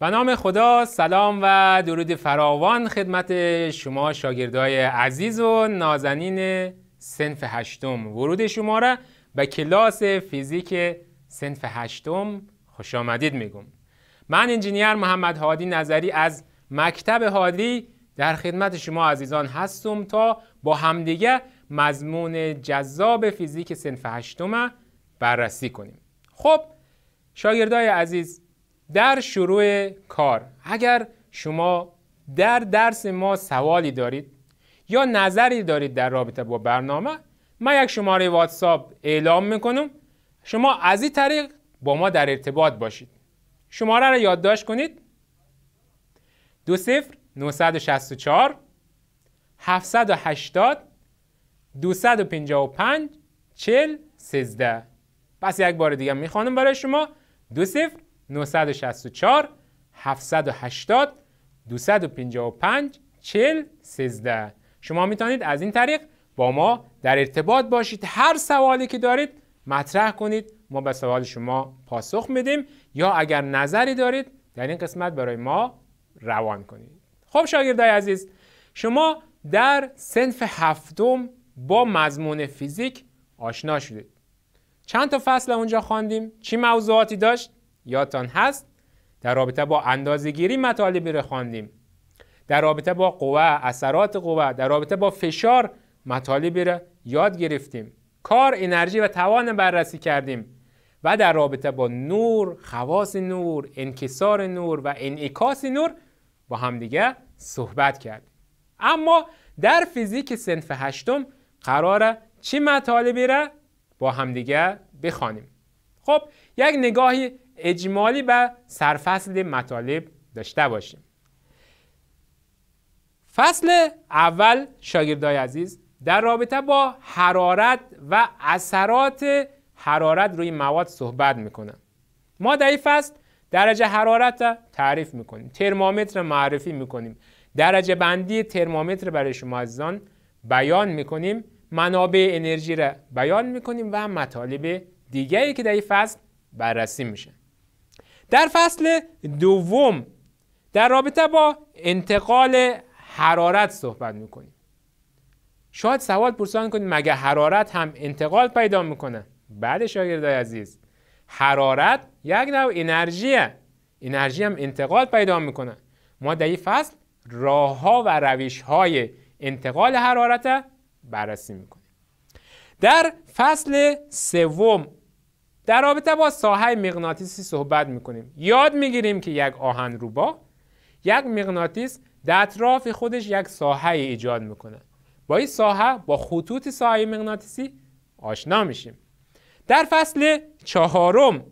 به نام خدا سلام و درود فراوان خدمت شما شاگردای عزیز و نازنین سنف هشتم ورود شما را به کلاس فیزیک سنف هشتم خوش آمدید میگم من انجینیر محمد هادی نظری از مکتب هادی در خدمت شما عزیزان هستم تا با همدیگه مضمون جذاب فیزیک سنف هشتم بررسی کنیم خب شاگردای عزیز در شروع کار اگر شما در درس ما سوالی دارید یا نظری دارید در رابطه با برنامه من یک شماره واتساپ اعلام میکنم شما از این طریق با ما در ارتباط باشید شماره را یادداشت کنید دو سفر 964 780 255 40 13 پس یک بار دیگه میخوانم برای شما دو صفر 964 780 255 40 13 شما میتونید از این طریق با ما در ارتباط باشید هر سوالی که دارید مطرح کنید ما به سوال شما پاسخ میدیم یا اگر نظری دارید در این قسمت برای ما روان کنید خب شاگردای عزیز شما در سنف هفتم با مضمون فیزیک آشنا شدید چند تا فصل اونجا خواندیم چی موضوعاتی داشت یادتان هست در رابطه با اندازگیری مطالبی رو خواندیم در رابطه با قوه اثرات قوه در رابطه با فشار مطالبی را یاد گرفتیم کار انرژی و توان بررسی کردیم و در رابطه با نور خواص نور انکسار نور و انعکاس نور با همدیگه صحبت کردیم اما در فیزیک سنف هشتم قراره چی مطالبی را با همدیگه بخوانیم خب یک نگاهی اجمالی و سرفصل مطالب داشته باشیم فصل اول شاگردای عزیز در رابطه با حرارت و اثرات حرارت روی مواد صحبت میکنه ما در این فصل درجه حرارت را تعریف میکنیم ترمامتر معرفی میکنیم درجه بندی ترمامتر برای شما عزیزان بیان میکنیم منابع انرژی را بیان میکنیم و مطالب دیگری که در این فصل بررسی میشه در فصل دوم در رابطه با انتقال حرارت صحبت میکنیم شاید سوال پرسان کنید مگه حرارت هم انتقال پیدا میکنه بعد بله شاگردای عزیز حرارت یک نوع انرژیه انرژی هم انتقال پیدا میکنه ما در این فصل راه و روش های انتقال حرارت بررسی میکنیم در فصل سوم در رابطه با ساحه مغناطیسی صحبت میکنیم یاد میگیریم که یک آهن روبا یک مغناطیس در اطراف خودش یک ساحه ایجاد میکنه با این ساحه با خطوط ساحه مغناطیسی آشنا میشیم در فصل چهارم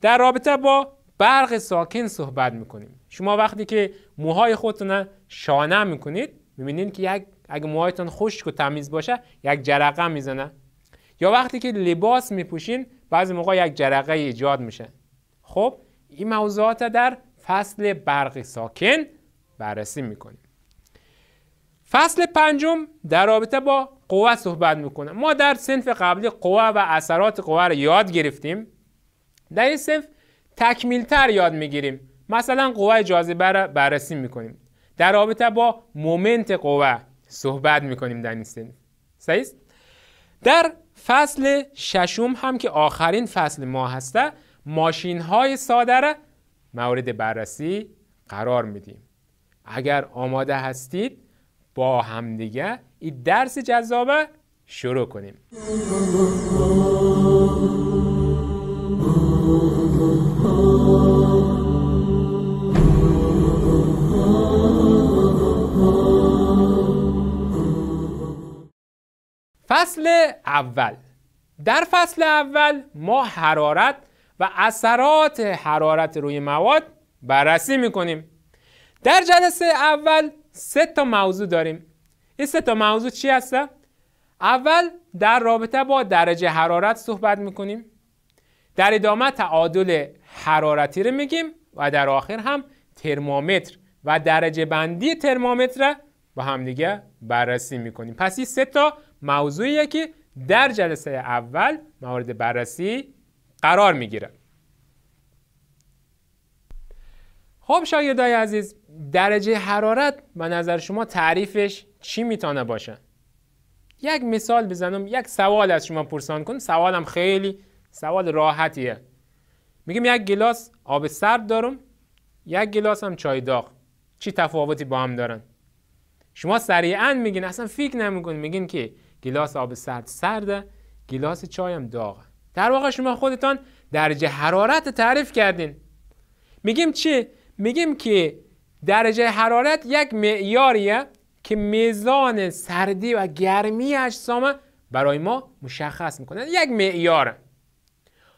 در رابطه با برق ساکن صحبت میکنیم شما وقتی که موهای خودتون شانه میکنید میبینید که یک اگه موهایتون خشک و تمیز باشه یک جرقه میزنه یا وقتی که لباس میپوشین بعضی موقع یک جرقه ایجاد میشه خب این موضوعات در فصل برق ساکن بررسی میکنیم فصل پنجم در رابطه با قوه صحبت میکنه ما در سنف قبلی قوه و اثرات قوه رو یاد گرفتیم در این سنف تکمیلتر یاد میگیریم مثلا قوه جاذبه را بررسی میکنیم در رابطه با مومنت قوه صحبت میکنیم در این سنف صحیح در فصل ششم هم که آخرین فصل ما هسته ماشین های ساده مورد بررسی قرار میدیم اگر آماده هستید با همدیگه این درس جذابه شروع کنیم فصل اول در فصل اول ما حرارت و اثرات حرارت روی مواد بررسی میکنیم در جلسه اول سه تا موضوع داریم این سه تا موضوع چی هستن؟ اول در رابطه با درجه حرارت صحبت میکنیم در ادامه تعادل حرارتی رو میگیم و در آخر هم ترمامتر و درجه بندی ترمامتر رو با همدیگه بررسی میکنیم پس این سه تا موضوعیه که در جلسه اول مورد بررسی قرار میگیره خب شاگردای عزیز درجه حرارت به نظر شما تعریفش چی میتونه باشه یک مثال بزنم یک سوال از شما پرسان کنم سوالم خیلی سوال راحتیه میگم یک گلاس آب سرد دارم یک گلاس هم چای داغ چی تفاوتی با هم دارن شما سریعا میگین اصلا فکر نمیکنین میگین که گیلاس آب سرد سرده گلاس چایم داغه در واقع شما خودتان درجه حرارت تعریف کردین میگیم چی؟ میگیم که درجه حرارت یک معیاریه که میزان سردی و گرمی اجسام برای ما مشخص میکنه یعنی یک معیاره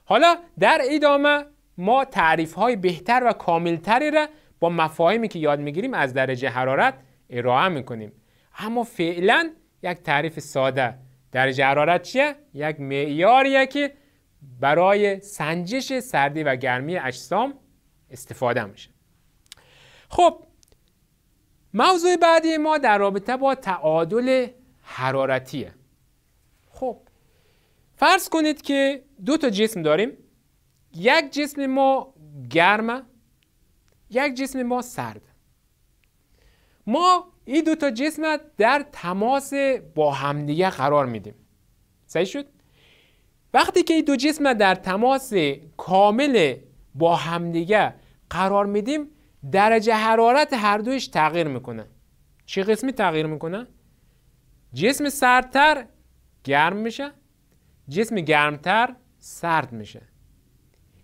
حالا در ادامه ما تعریف های بهتر و کاملتری را با مفاهیمی که یاد میگیریم از درجه حرارت ارائه میکنیم اما فعلا یک تعریف ساده درجه حرارت چیه یک معیاریه که برای سنجش سردی و گرمی اجسام استفاده میشه خب موضوع بعدی ما در رابطه با تعادل حرارتیه خب فرض کنید که دو تا جسم داریم یک جسم ما گرمه یک جسم ما سرد ما این دو تا جسم در تماس با همدیگه قرار میدیم صحیح شد وقتی که این دو جسم در تماس کامل با همدیگه قرار میدیم درجه حرارت هر دوش تغییر میکنه چه قسمی تغییر میکنه جسم سردتر گرم میشه جسم گرمتر سرد میشه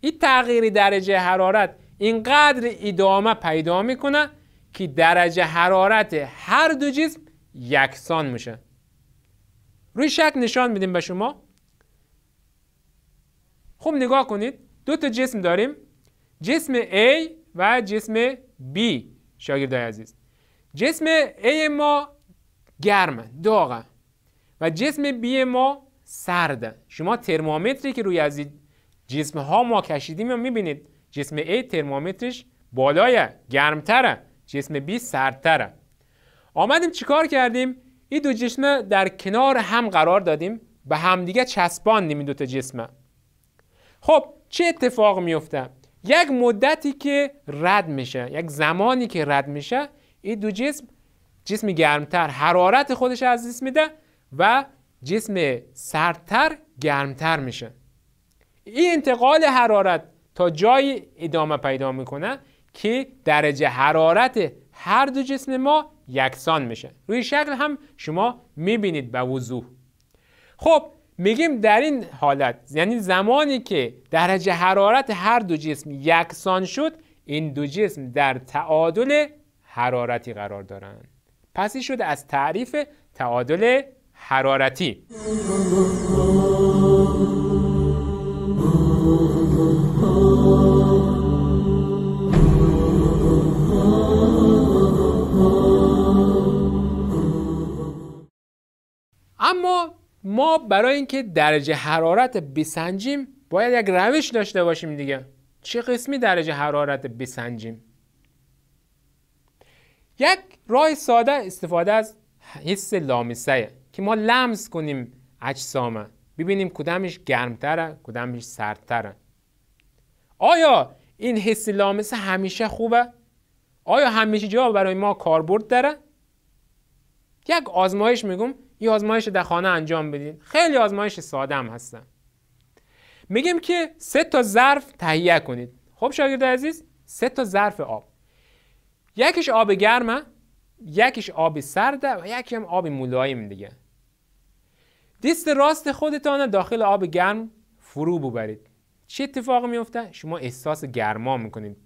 این تغییر درجه حرارت اینقدر ادامه پیدا میکنه که درجه حرارت هر دو جسم یکسان میشه روی شکل نشان میدیم به شما خوب نگاه کنید دو تا جسم داریم جسم A و جسم B شاگردای عزیز جسم A ما گرمه داغه و جسم B ما سرده شما ترمومتری که روی از جسم ها ما کشیدیم میبینید جسم A ترمامترش بالایه گرمتره جسم B سردتره آمدیم چیکار کردیم این دو جسم در کنار هم قرار دادیم به همدیگه چسباندیم این دو تا جسم خب چه اتفاق میفته یک مدتی که رد میشه یک زمانی که رد میشه این دو جسم جسم گرمتر حرارت خودش از دست میده و جسم سردتر گرمتر میشه این انتقال حرارت تا جایی ادامه پیدا میکنه که درجه حرارت هر دو جسم ما یکسان میشه روی شکل هم شما میبینید به وضوح خب میگیم در این حالت یعنی زمانی که درجه حرارت هر دو جسم یکسان شد این دو جسم در تعادل حرارتی قرار دارند پس این شده از تعریف تعادل حرارتی اما ما برای اینکه درجه حرارت بسنجیم باید یک روش داشته باشیم دیگه چه قسمی درجه حرارت بسنجیم یک راه ساده استفاده از حس لامسه که ما لمس کنیم اجسام ببینیم کدامش گرمتره کدامش سردتره آیا این حس لامسه همیشه خوبه آیا همیشه جا برای ما کاربرد داره یک آزمایش میگم یه آزمایش در خانه انجام بدین خیلی آزمایش ساده هم هستن میگیم که سه تا ظرف تهیه کنید خب شاگرد عزیز سه تا ظرف آب یکیش آب گرمه یکیش آب سرد و یکی هم آب ملایم دیگه دست راست خودتان داخل آب گرم فرو ببرید چه اتفاق میفته شما احساس گرما میکنید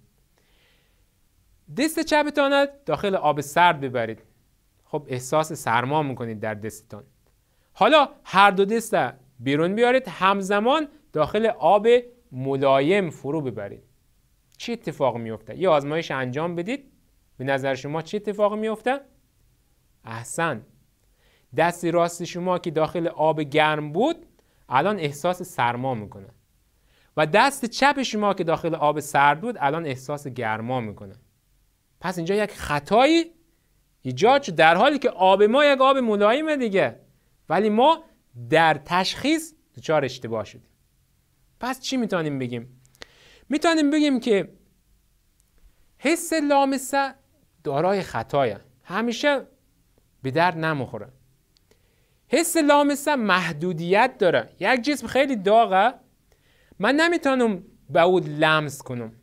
دست چپتان داخل آب سرد ببرید خب احساس سرما میکنید در دستتان حالا هر دو دست بیرون بیارید همزمان داخل آب ملایم فرو ببرید چی اتفاق میفته یه آزمایش انجام بدید به نظر شما چی اتفاق میفته احسن دست راست شما که داخل آب گرم بود الان احساس سرما میکنه و دست چپ شما که داخل آب سرد بود الان احساس گرما میکنه پس اینجا یک خطایی ایجاد در حالی که آب ما یک آب ملایمه دیگه ولی ما در تشخیص دچار اشتباه شدیم پس چی میتونیم بگیم میتونیم بگیم که حس لامسه دارای خطایه همیشه به درد نمیخوره حس لامسه محدودیت داره یک جسم خیلی داغه من نمیتونم به او لمس کنم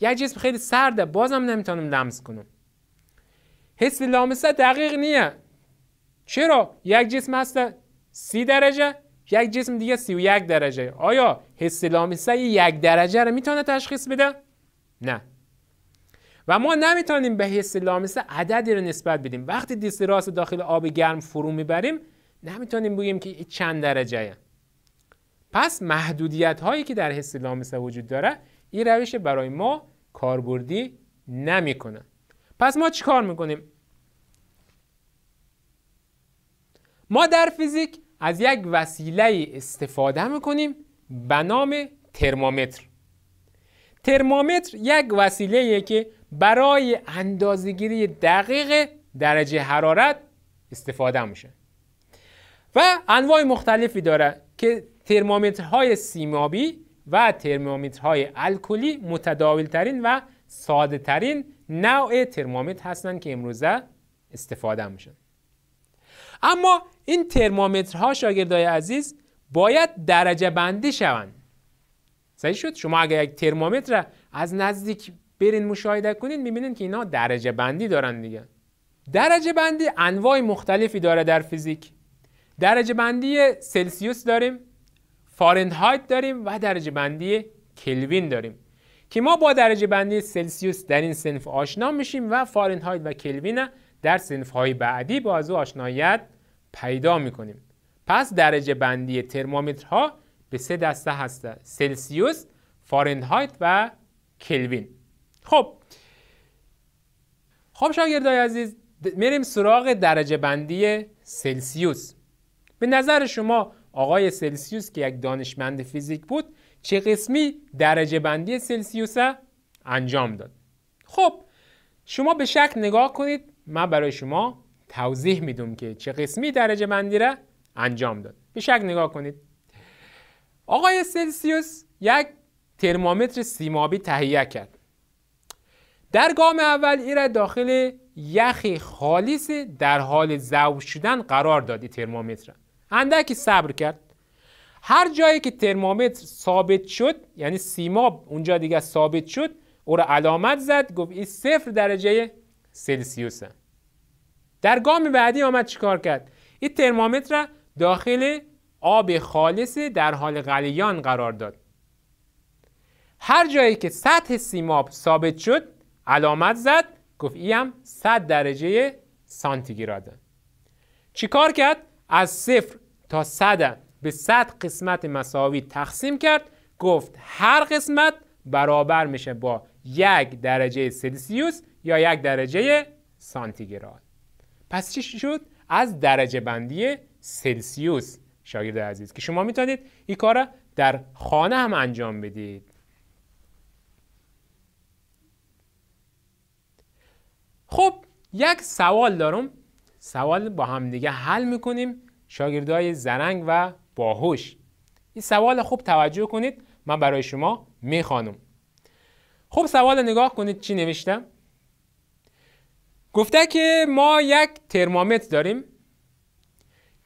یک جسم خیلی سرده بازم نمیتونم لمس کنم حس لامسه دقیق نیه چرا یک جسم هست سی درجه یک جسم دیگه سی و یک درجه آیا حس لامسه یک درجه رو میتونه تشخیص بده نه و ما نمیتونیم به حس لامسه عددی رو نسبت بدیم وقتی دیست راست داخل آب گرم فرو میبریم نمیتونیم بگیم که چند درجه هست. پس محدودیت هایی که در حس لامسه وجود داره این روش برای ما کاربردی نمیکنه پس ما چیکار میکنیم ما در فیزیک از یک وسیله استفاده میکنیم به نام ترمامتر ترمامتر یک وسیله که برای اندازگیری دقیق درجه حرارت استفاده میشه و انواع مختلفی داره که ترمامترهای سیمابی و ترمامترهای الکلی متداولترین و ساده ترین نوع ترمامتر هستند که امروزه استفاده میشن اما این ترمومترها شاگردای عزیز باید درجه بندی شوند صحیح شد شما اگر یک ترمومتر را از نزدیک برین مشاهده کنین میبینین که اینا درجه بندی دارن دیگه درجه بندی انواع مختلفی داره در فیزیک درجه بندی سلسیوس داریم فارنهایت داریم و درجه بندی کلوین داریم که ما با درجه بندی سلسیوس در این سنف آشنا میشیم و فارنهایت و کلوین در های بعدی با از او آشنایت پیدا کنیم پس درجه بندی ترمومترها به سه دسته هست سلسیوس، فارنهایت و کلوین خب خب شاگردای عزیز میریم سراغ درجه بندی سلسیوس به نظر شما آقای سلسیوس که یک دانشمند فیزیک بود چه قسمی درجه بندی سلسیوس انجام داد خب شما به شک نگاه کنید من برای شما توضیح میدم که چه قسمی درجه بندی را انجام داد به شک نگاه کنید آقای سلسیوس یک ترمومتر سیمابی تهیه کرد در گام اول ای را داخل یخی خالص در حال ذوب شدن قرار دادی ترمومتر اندکی صبر کرد هر جایی که ترمومتر ثابت شد یعنی سیماب اونجا دیگه ثابت شد او را علامت زد گفت این صفر درجه سلسیوسه در گام بعدی آمد چیکار کرد این ترمامتر را داخل آب خالص در حال غلیان قرار داد هر جایی که سطح سیماب ثابت شد علامت زد گفت ایم 100 درجه سانتیگراده چیکار کرد از صفر تا 100 به 100 قسمت مساوی تقسیم کرد گفت هر قسمت برابر میشه با یک درجه سلسیوس یا یک درجه سانتیگراد پس چی شد از درجه بندی سلسیوس شاگرد عزیز که شما میتونید این کار را در خانه هم انجام بدید خب یک سوال دارم سوال با هم دیگه حل میکنیم شاگردای زرنگ و باهوش این سوال خوب توجه کنید من برای شما میخوانم خب سوال نگاه کنید چی نوشتم گفته که ما یک ترمامتر داریم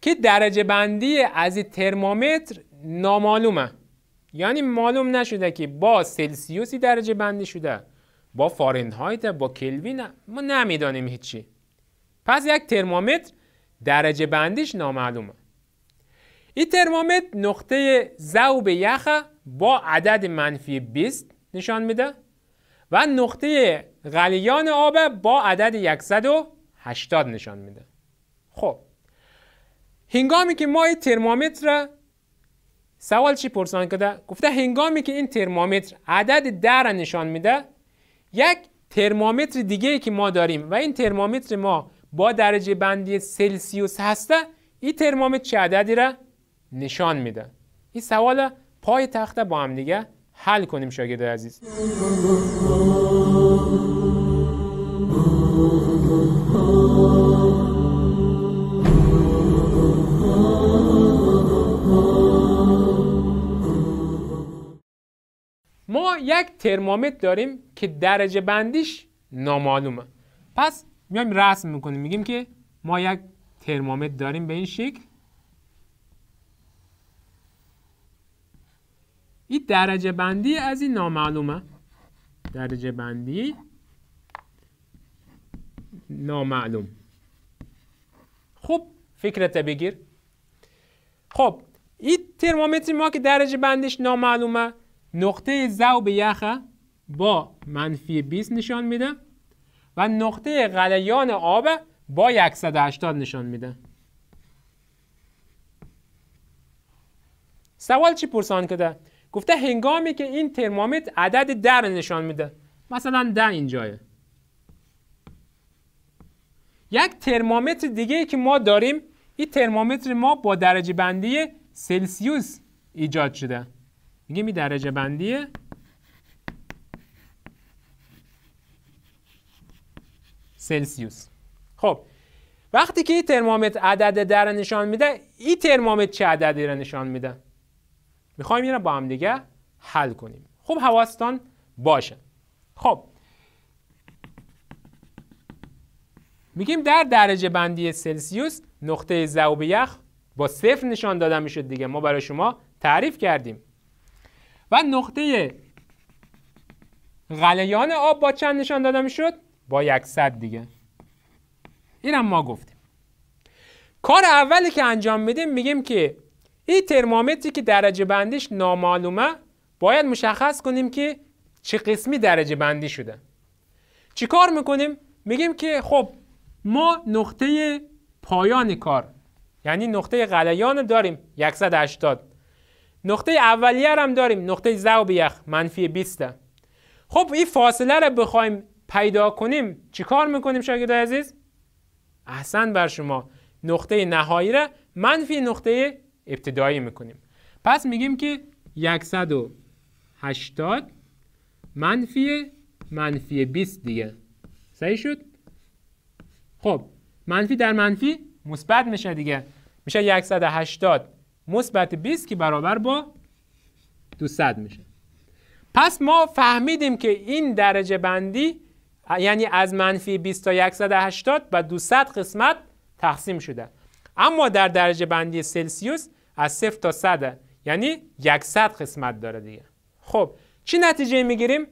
که درجه بندی از این ترمامتر نامعلومه یعنی معلوم نشده که با سلسیوسی درجه بندی شده با فارنهایت با کلوین ما نمیدانیم هیچی پس یک ترمامتر درجه بندیش نامعلومه این ترمامتر نقطه ذوب یخه با عدد منفی 20 نشان میده و نقطه غلیان آب با عدد 180 نشان میده خب هنگامی که ما این ترمومتر سوال چی پرسان کرده گفته هنگامی که این ترمومتر عدد در نشان میده یک ترمومتر دیگه که ما داریم و این ترمومتر ما با درجه بندی سلسیوس هسته این ترمومتر چه عددی را نشان میده این سوال پای تخته با هم دیگه حل کنیم شاگرد عزیز یک ترمومتر داریم که درجه بندیش نامعلومه پس میایم رسم میکنیم میگیم که ما یک ترمومتر داریم به این شکل این درجه بندی از این نامعلومه درجه بندی نامعلوم خب فکرت بگیر خب این ترمومتری ما که درجه بندیش نامعلومه نقطه ذوب یخ با منفی 20 نشان میده و نقطه غلیان آب با 180 نشان میده سوال چی پرسان کده؟ گفته هنگامی که این ترمومتر عدد در نشان میده مثلا ده اینجایه یک ترمامتر دیگه که ما داریم این ترمومتر ما با درجه بندی سلسیوس ایجاد شده میگیم این درجه بندی سلسیوس خب وقتی که این ترمامتر عدد در نشان میده این ترمامتر چه عددی را نشان میده میخوایم این را با هم دیگه حل کنیم خب حواستان باشه خب میگیم در درجه بندی سلسیوس نقطه ذوب یخ با صفر نشان داده میشد دیگه ما برای شما تعریف کردیم و نقطه غلیان آب با چند نشان داده میشد با یکصد دیگه اینم ما گفتیم کار اولی که انجام میدیم میگیم که این ترمامتری که درجه بندیش نامعلومه باید مشخص کنیم که چه قسمی درجه بندی شده چی کار میکنیم؟ میگیم که خب ما نقطه پایان کار یعنی نقطه غلیان داریم 180 نقطه اولیه هم داریم نقطه زوب یخ منفی 20 خب این فاصله رو بخوایم پیدا کنیم چیکار میکنیم شاگرد عزیز احسن بر شما نقطه نهایی را منفی نقطه ابتدایی میکنیم پس میگیم که 180 منفی منفی 20 دیگه صحیح شد خب منفی در منفی مثبت میشه دیگه میشه 180 مثبت 20 که برابر با 200 میشه پس ما فهمیدیم که این درجه بندی یعنی از منفی 20 تا 180 و 200 قسمت تقسیم شده اما در درجه بندی سلسیوس از 0 تا 100 یعنی 100 قسمت داره دیگه خب چی نتیجه میگیریم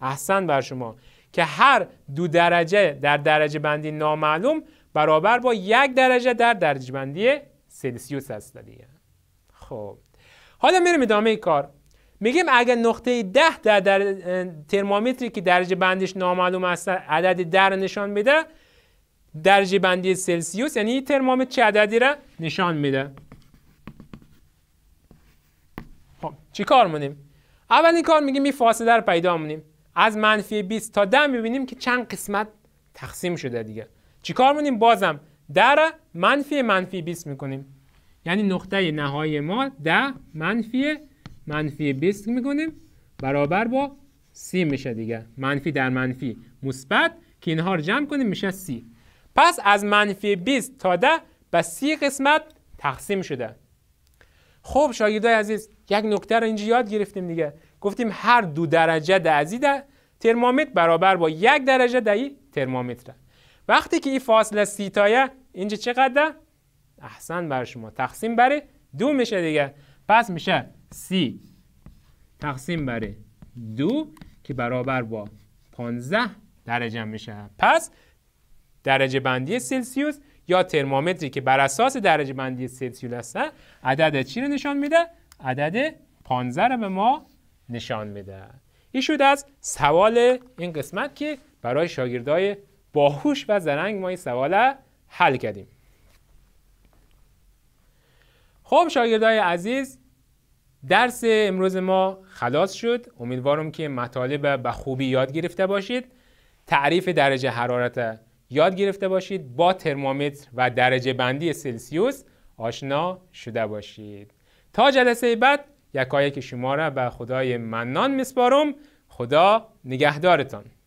احسن بر شما که هر دو درجه در درجه بندی نامعلوم برابر با یک درجه در درجه بندی سلسیوس هست دیگه خب حالا میرم ادامه کار میگیم اگر نقطه ده در, در که درجه بندش نامعلوم است عدد در نشان میده درجه بندی سلسیوس یعنی ترمومتر چه عددی را نشان میده خب چی کار مونیم اولین کار میگیم این فاصله در پیدا مونیم از منفی 20 تا ده میبینیم که چند قسمت تقسیم شده دیگه چی کار مونیم بازم در منفی منفی 20 میکنیم یعنی نقطه نهایی ما ده منفی منفی 20 میکنیم برابر با سی میشه دیگه منفی در منفی مثبت که اینها رو جمع کنیم میشه سی پس از منفی 20 تا ده به سی قسمت تقسیم شده خب شاگردای عزیز یک نکته رو اینجا یاد گرفتیم دیگه گفتیم هر دو درجه در ازی در برابر با یک درجه در ترمومتر وقتی که این فاصله تایه، اینجا چقدر احسن بر شما تقسیم بر دو میشه دیگه پس میشه سی تقسیم بر دو که برابر با 15 درجه میشه پس درجه بندی سلسیوس یا ترمامتری که بر اساس درجه بندی سلسیوس هست عدد چی رو نشان میده عدد 15 رو به ما نشان میده این شده از سوال این قسمت که برای شاگردای با هوش و زرنگ ما این سوال حل کردیم خب شاگردای عزیز درس امروز ما خلاص شد امیدوارم که مطالب به خوبی یاد گرفته باشید تعریف درجه حرارت یاد گرفته باشید با ترمومتر و درجه بندی سلسیوس آشنا شده باشید تا جلسه بعد که شما را به خدای منان میسپارم خدا نگهدارتان